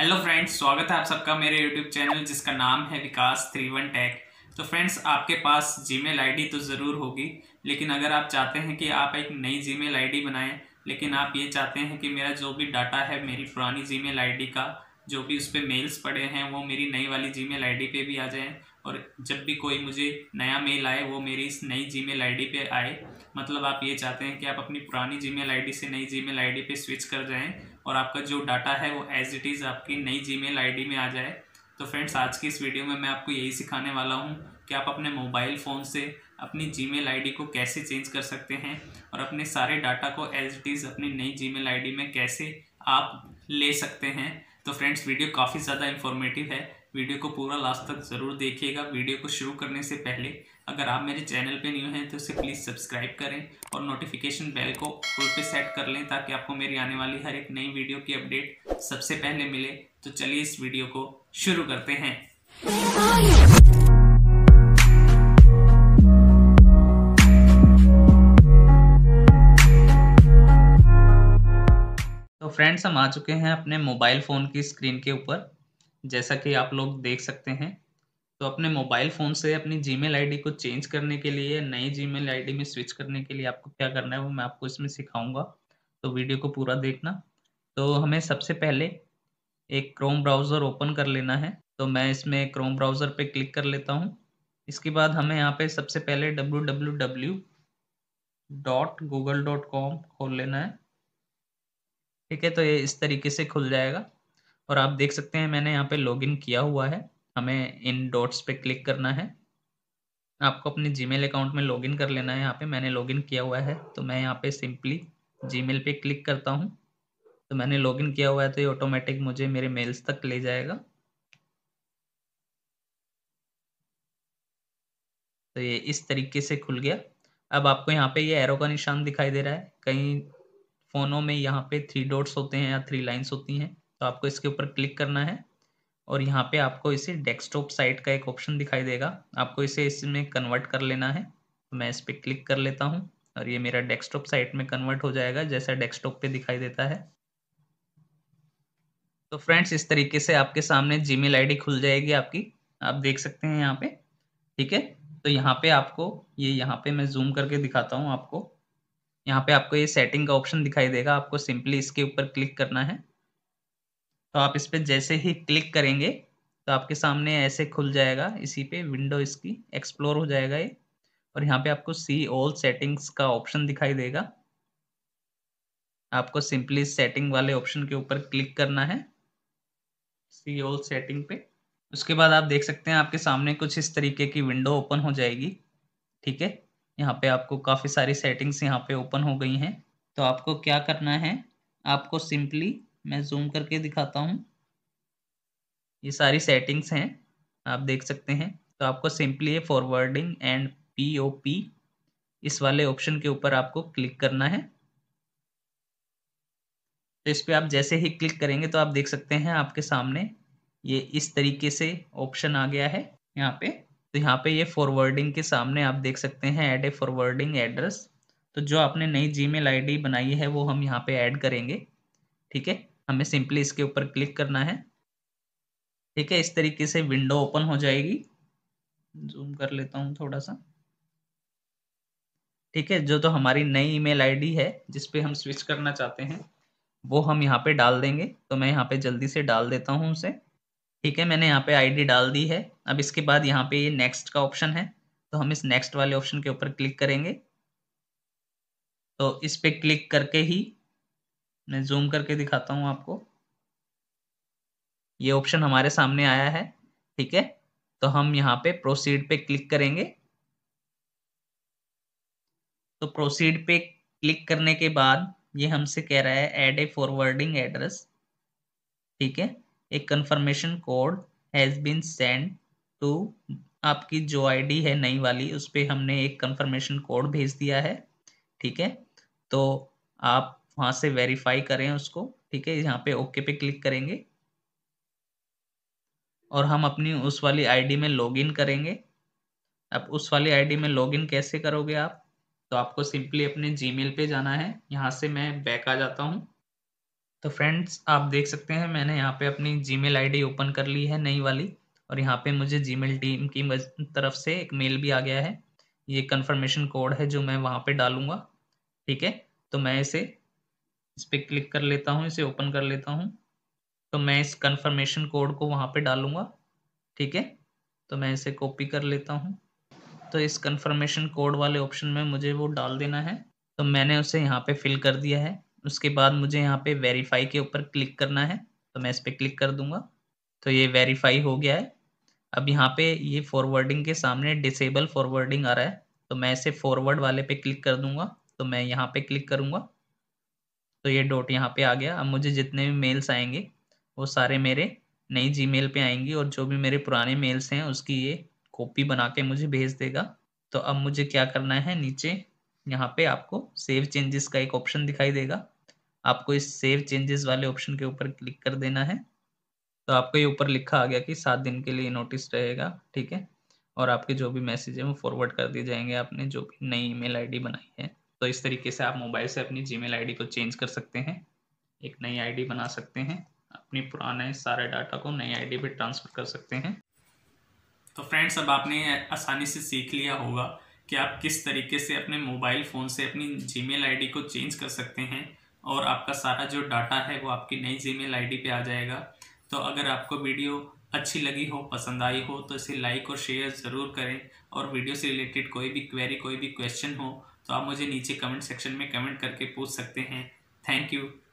hello friends स्वागत है आप सबका मेरे यूट्यूब चैनल जिसका नाम है विकास थ्री वन टैक तो फ्रेंड्स आपके पास जीमेल आईडी तो ज़रूर होगी लेकिन अगर आप चाहते हैं कि आप एक नई जीमेल आईडी बनाएं लेकिन आप ये चाहते हैं कि मेरा जो भी डाटा है मेरी पुरानी जीमेल आईडी का जो भी उस पर मेल्स पड़े हैं वो मेरी नई वाली जी मेल पे भी आ जाएँ और जब भी कोई मुझे नया मेल आए वो मेरी इस नई जी मेल आई आए मतलब आप ये चाहते हैं कि आप अपनी पुरानी जी मेल से नई जी मेल आई स्विच कर जाएँ और आपका जो डाटा है वो एज इट इज़ आपकी नई जी मेल में आ जाए तो फ्रेंड्स आज की इस वीडियो में मैं आपको यही सिखाने वाला हूँ कि आप अपने मोबाइल फ़ोन से अपनी जी मेल को कैसे चेंज कर सकते हैं और अपने सारे डाटा को एज इट इज़ अपनी नई जी मेल में कैसे आप ले सकते हैं तो फ्रेंड्स वीडियो काफ़ी ज़्यादा इन्फॉर्मेटिव है वीडियो को पूरा लास्ट तक ज़रूर देखिएगा वीडियो को शुरू करने से पहले अगर आप मेरे चैनल पे न्यू हैं तो उसे प्लीज़ सब्सक्राइब करें और नोटिफिकेशन बेल को फुल पे सेट कर लें ताकि आपको मेरी आने वाली हर एक नई वीडियो की अपडेट सबसे पहले मिले तो चलिए इस वीडियो को शुरू करते हैं फ्रेंड्स तो हम आ चुके हैं अपने मोबाइल फ़ोन की स्क्रीन के ऊपर जैसा कि आप लोग देख सकते हैं तो अपने मोबाइल फ़ोन से अपनी जी मेल को चेंज करने के लिए नई जी मेल में स्विच करने के लिए आपको क्या करना है वो मैं आपको इसमें सिखाऊंगा तो वीडियो को पूरा देखना तो हमें सबसे पहले एक क्रोम ब्राउज़र ओपन कर लेना है तो मैं इसमें क्रोम ब्राउज़र पे क्लिक कर लेता हूँ इसके बाद हमें यहाँ पे सबसे पहले www.google.com खोल लेना है ठीक है तो ये इस तरीके से खुल जाएगा और आप देख सकते हैं मैंने यहाँ पे लॉगिन किया हुआ है हमें इन डॉट्स पे क्लिक करना है आपको अपने जीमेल अकाउंट में लॉगिन कर लेना है यहाँ पे मैंने लॉगिन किया हुआ है तो मैं यहाँ पे सिंपली जीमेल पे क्लिक करता हूँ तो मैंने लॉगिन किया हुआ है तो ये ऑटोमेटिक मुझे मेरे मेल्स तक ले जाएगा तो ये इस तरीके से खुल गया अब आपको यहाँ पे ये एरो का निशान दिखाई दे रहा है कई फ़ोनों में यहाँ पे थ्री डॉट्स होते हैं या थ्री लाइन्स होती हैं तो आपको इसके ऊपर क्लिक करना है और यहाँ पे आपको इसे डेस्कटॉप साइट का एक ऑप्शन दिखाई देगा आपको इसे इसमें कन्वर्ट कर लेना है तो मैं इस पर क्लिक कर लेता हूँ और ये मेरा डेस्कटॉप साइट में कन्वर्ट हो जाएगा जैसा डेस्कटॉप पे दिखाई देता है तो फ्रेंड्स इस तरीके से आपके सामने जी मेल खुल जाएगी आपकी आप देख सकते हैं यहाँ पे ठीक है तो यहाँ पे आपको ये यहाँ पे मैं जूम करके दिखाता हूँ आपको यहाँ पे आपको ये सेटिंग का ऑप्शन दिखाई देगा आपको सिंपली इसके ऊपर क्लिक करना है तो आप इस पर जैसे ही क्लिक करेंगे तो आपके सामने ऐसे खुल जाएगा इसी पे विंडो इसकी एक्सप्लोर हो जाएगा ये और यहाँ पे आपको सी ऑल सेटिंग्स का ऑप्शन दिखाई देगा आपको सिंपली सेटिंग वाले ऑप्शन के ऊपर क्लिक करना है सी ऑल सेटिंग पे उसके बाद आप देख सकते हैं आपके सामने कुछ इस तरीके की विंडो ओपन हो जाएगी ठीक है यहाँ पे आपको काफ़ी सारी सेटिंग्स यहाँ पे ओपन हो गई हैं तो आपको क्या करना है आपको सिंपली मैं जूम करके दिखाता हूँ ये सारी सेटिंग्स हैं आप देख सकते हैं तो आपको सिंपली ये forwarding and P O P इस वाले ऑप्शन के ऊपर आपको क्लिक करना है तो इस पर आप जैसे ही क्लिक करेंगे तो आप देख सकते हैं आपके सामने ये इस तरीके से ऑप्शन आ गया है यहाँ पे तो यहाँ पे ये फॉरवर्डिंग के सामने आप देख सकते हैं ऐड ए फॉरवर्डिंग एड्रेस तो जो आपने नई जी मेल बनाई है वो हम यहाँ पे ऐड करेंगे ठीक है हमें सिंपली इसके ऊपर क्लिक करना है ठीक है इस तरीके से विंडो ओपन हो जाएगी जूम कर लेता हूँ थोड़ा सा ठीक है जो तो हमारी नई ईमेल आईडी है जिसपे हम स्विच करना चाहते हैं वो हम यहाँ पे डाल देंगे तो मैं यहाँ पे जल्दी से डाल देता हूँ उसे ठीक है मैंने यहाँ पे आईडी डाल दी है अब इसके बाद यहाँ पे ये नेक्स्ट का ऑप्शन है तो हम इस नेक्स्ट वाले ऑप्शन के ऊपर क्लिक करेंगे तो इस पर क्लिक करके ही मैं जूम करके दिखाता हूँ आपको ये ऑप्शन हमारे सामने आया है ठीक है तो हम यहाँ पे प्रोसीड पे क्लिक करेंगे तो प्रोसीड पे क्लिक करने के बाद ये हमसे कह रहा है एड ए फॉरवर्डिंग एड्रेस ठीक है एक confirmation code has been sent to आपकी जो आईडी है नई वाली उस पर हमने एक कंफर्मेशन कोड भेज दिया है ठीक है तो आप वहां से वेरीफाई करें उसको ठीक है यहाँ पे ओके पे क्लिक करेंगे और हम अपनी उस वाली आईडी में लॉगिन करेंगे अब उस वाली आईडी में लॉगिन कैसे करोगे आप तो आपको सिंपली अपने जीमेल पे जाना है यहाँ से मैं बैक आ जाता हूँ तो फ्रेंड्स आप देख सकते हैं मैंने यहाँ पे अपनी जीमेल आईडी ओपन कर ली है नई वाली और यहाँ पे मुझे जीमेल टीम की तरफ से एक मेल भी आ गया है ये कन्फर्मेशन कोड है जो मैं वहाँ पर डालूंगा ठीक है तो मैं इसे इस पर क्लिक कर लेता हूँ इसे ओपन कर लेता हूँ तो मैं इस कन्फर्मेशन कोड को वहाँ पर डालूंगा ठीक है तो मैं इसे कॉपी कर लेता हूँ तो इस कन्फर्मेशन कोड वाले ऑप्शन में मुझे वो डाल देना है तो मैंने उसे यहाँ पे फिल कर दिया है उसके बाद मुझे यहाँ पे वेरीफाई के ऊपर क्लिक करना है तो मैं इस पर क्लिक कर दूंगा तो ये वेरीफाई हो गया है अब यहाँ पे ये फॉरवर्डिंग के सामने डिसेबल फॉरवर्डिंग आ रहा है तो मैं इसे फॉरवर्ड वाले पे क्लिक कर दूंगा तो मैं यहाँ पे क्लिक करूंगा तो ये डॉट यहाँ पे आ गया अब मुझे जितने भी मेल्स आएंगे वो सारे मेरे नई जीमेल पे आएंगी और जो भी मेरे पुराने मेल्स हैं उसकी ये कॉपी बना के मुझे भेज देगा तो अब मुझे क्या करना है नीचे यहाँ पे आपको सेव चेंजेस का एक ऑप्शन दिखाई देगा आपको इस सेव चेंजेस वाले ऑप्शन के ऊपर क्लिक कर देना है तो आपको ये ऊपर लिखा आ गया कि सात दिन के लिए नोटिस रहेगा ठीक है और आपके जो भी मैसेज है वो फॉरवर्ड कर दिए जाएंगे आपने जो भी नई ईमेल आईडी बनाई है तो इस तरीके से आप मोबाइल से अपनी जीमेल आईडी को चेंज कर सकते हैं एक नई आईडी बना सकते हैं अपने पुराने सारे डाटा को नई आईडी पर ट्रांसफ़र कर सकते हैं तो फ्रेंड्स अब आपने आसानी से सीख लिया होगा कि आप किस तरीके से अपने मोबाइल फ़ोन से अपनी जी मेल को चेंज कर सकते हैं और आपका सारा जो डाटा है वो आपकी नई जी मेल आई आ जाएगा तो अगर आपको वीडियो अच्छी लगी हो पसंद आई हो तो इसे लाइक और शेयर ज़रूर करें और वीडियो से रिलेटेड कोई भी क्वेरी कोई भी क्वेश्चन हो तो आप मुझे नीचे कमेंट सेक्शन में कमेंट करके पूछ सकते हैं थैंक यू